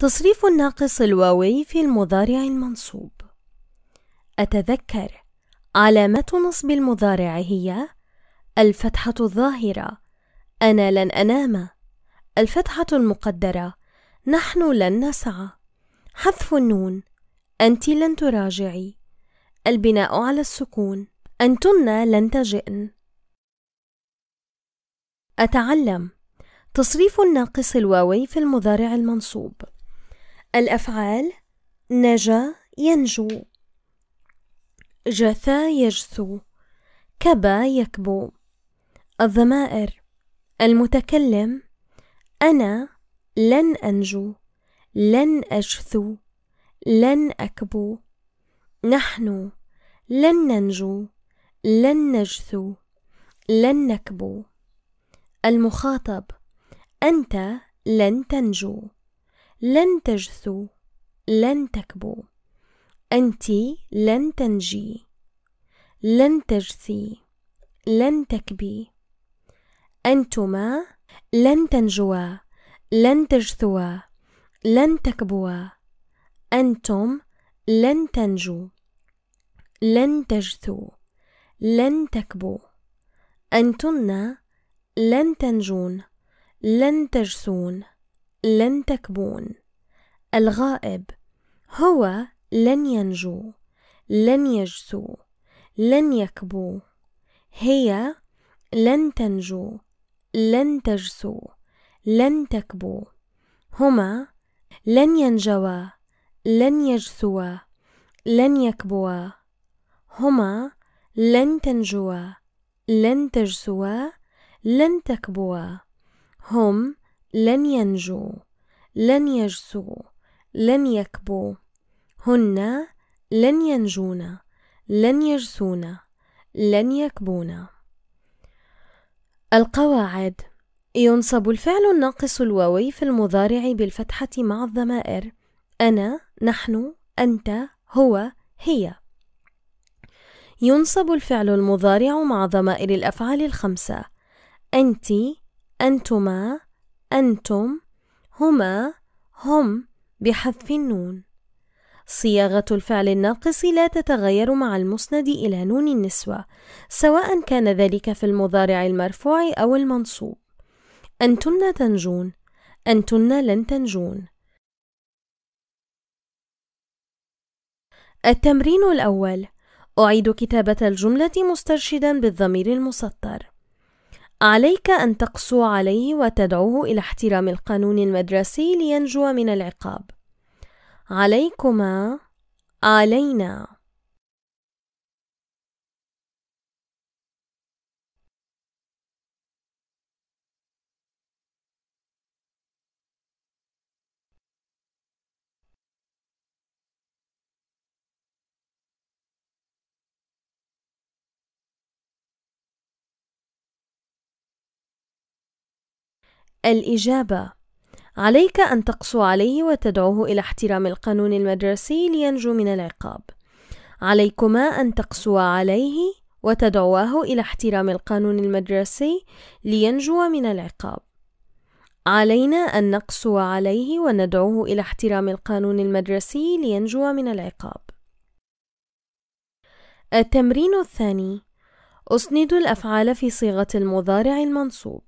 تصريف الناقص الواوي في المضارع المنصوب أتذكر علامة نصب المضارع هي الفتحة الظاهرة أنا لن أنام الفتحة المقدرة نحن لن نسعى حذف النون أنت لن تراجعي البناء على السكون أنتن لن تجئن أتعلم تصريف الناقص الواوي في المضارع المنصوب الأفعال نجا ينجو جثى يجثو كبى يكبو الضمائر المتكلم أنا لن أنجو لن أجثو لن أكبو نحن لن ننجو لن نجثو لن نكبو المخاطب أنت لن تنجو لن تجثو لن تكبو أنت لن تنجي لن تجثي لن تكبي أنتما لن تنجوا لن تجثوا لن تكبوا أنتم لن تنجو لن تجثو لن تكبو أنتن لن تنجون لن تجثون لن تكبون الغائب هو لن ينجو لن يجسو لن يكبو هي لن تنجو لن تجسو لن تكبو هما لن ينجوا لن يجسوا لن يكبوا هما لن تنجوا لن تجسوا لن تكبوا هم لن ينجو لن يجسو لن يكبو هن لن ينجون لن يجسون لن يكبون القواعد ينصب الفعل الناقص الواوي في المضارع بالفتحة مع الضمائر أنا نحن أنت هو هي ينصب الفعل المضارع مع ضمائر الأفعال الخمسة أنت أنتما أنتم هما هم بحذف النون صياغة الفعل الناقص لا تتغير مع المسند إلى نون النسوة سواء كان ذلك في المضارع المرفوع أو المنصوب أنتن تنجون أنتن لن تنجون التمرين الأول أعيد كتابة الجملة مسترشدا بالضمير المسطر عليك أن تقسو عليه وتدعوه إلى احترام القانون المدرسي لينجو من العقاب. عليكما علينا الإجابة عليك أن تقسو عليه وتدعوه إلى احترام القانون المدرسي لينجو من العقاب عليكما أن تقسوا عليه وتدعواه إلى احترام القانون المدرسي لينجو من العقاب علينا أن نقسو عليه وندعوه إلى احترام القانون المدرسي لينجو من العقاب. التمرين الثاني أسند الأفعال في صيغة المضارع المنصوب.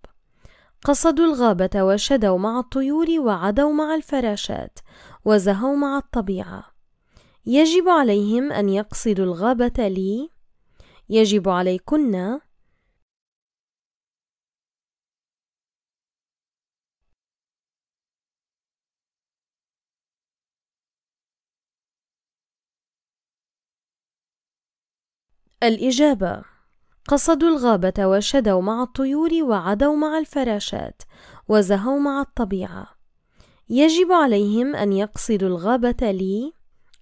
قصدوا الغابة وشدوا مع الطيور وعدوا مع الفراشات وزهوا مع الطبيعة يجب عليهم أن يقصدوا الغابة لي يجب عليكن الإجابة قصدوا الغابة وشدوا مع الطيور وعدوا مع الفراشات وزهوا مع الطبيعة يجب عليهم أن يقصدوا الغابة لي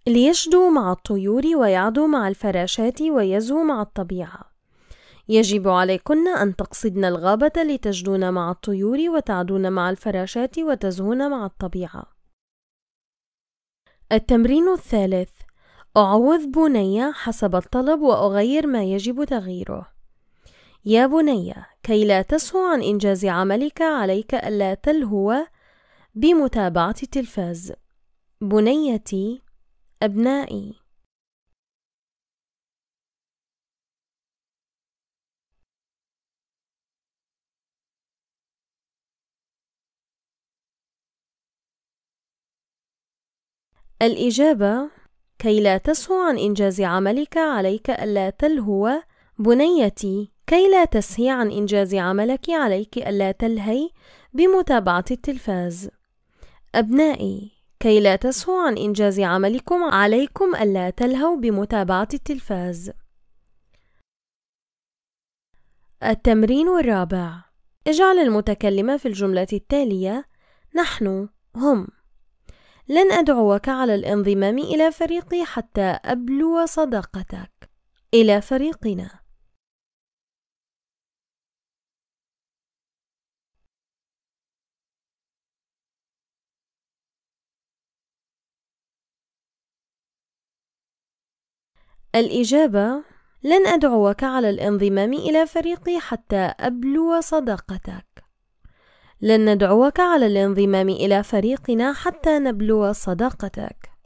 ليشدوا مع الطيور ويعدوا مع الفراشات ويزهوا مع الطبيعة يجب عليكن أن تقصدن الغابة لتجدون مع الطيور وتعدون مع الفراشات وتزهون مع الطبيعة. التمرين الثالث أعوض بنية حسب الطلب وأغير ما يجب تغييره. يا بني كي لا تسهو عن إنجاز عملك عليك ألا تلهو بمتابعة التلفاز بنيتي أبنائي الإجابة كي لا تسهو عن إنجاز عملك عليك ألا تلهو بنيتي كي لا تسهي عن إنجاز عملك عليك ألا تلهي بمتابعة التلفاز أبنائي كي لا تسهوا عن إنجاز عملكم عليكم ألا تلهوا بمتابعة التلفاز التمرين الرابع اجعل المتكلم في الجملة التالية نحن هم لن أدعوك على الانضمام إلى فريقي حتى أبلو صداقتك إلى فريقنا الإجابة: لن أدعوك على الانضمام إلى فريقي حتى أبلو صداقتك. لن ندعوك على الانضمام إلى فريقنا حتى نبلو صداقتك.